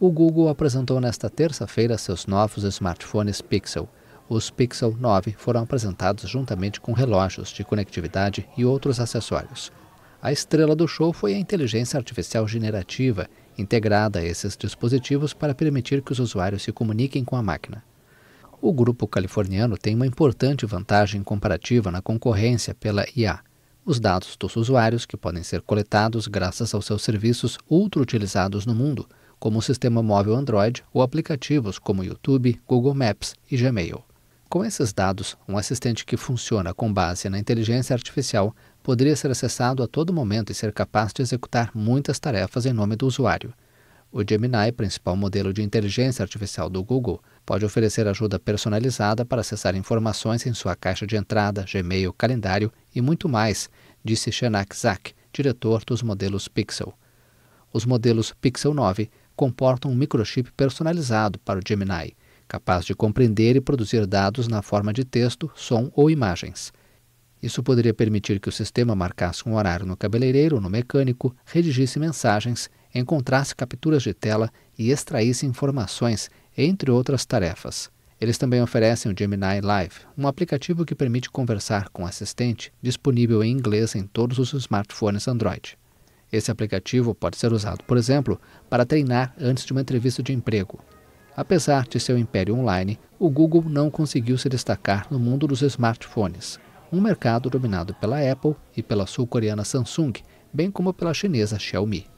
O Google apresentou nesta terça-feira seus novos smartphones Pixel. Os Pixel 9 foram apresentados juntamente com relógios de conectividade e outros acessórios. A estrela do show foi a inteligência artificial generativa, integrada a esses dispositivos para permitir que os usuários se comuniquem com a máquina. O grupo californiano tem uma importante vantagem comparativa na concorrência pela IA. Os dados dos usuários, que podem ser coletados graças aos seus serviços utilizados no mundo, como o sistema móvel Android ou aplicativos como YouTube, Google Maps e Gmail. Com esses dados, um assistente que funciona com base na inteligência artificial poderia ser acessado a todo momento e ser capaz de executar muitas tarefas em nome do usuário. O Gemini, principal modelo de inteligência artificial do Google, pode oferecer ajuda personalizada para acessar informações em sua caixa de entrada, Gmail, calendário e muito mais, disse Shanak Zak, diretor dos modelos Pixel. Os modelos Pixel 9 comportam um microchip personalizado para o Gemini, capaz de compreender e produzir dados na forma de texto, som ou imagens. Isso poderia permitir que o sistema marcasse um horário no cabeleireiro ou no mecânico, redigisse mensagens, encontrasse capturas de tela e extraísse informações, entre outras tarefas. Eles também oferecem o Gemini Live, um aplicativo que permite conversar com o assistente, disponível em inglês em todos os smartphones Android. Esse aplicativo pode ser usado, por exemplo, para treinar antes de uma entrevista de emprego. Apesar de seu império online, o Google não conseguiu se destacar no mundo dos smartphones, um mercado dominado pela Apple e pela sul-coreana Samsung, bem como pela chinesa Xiaomi.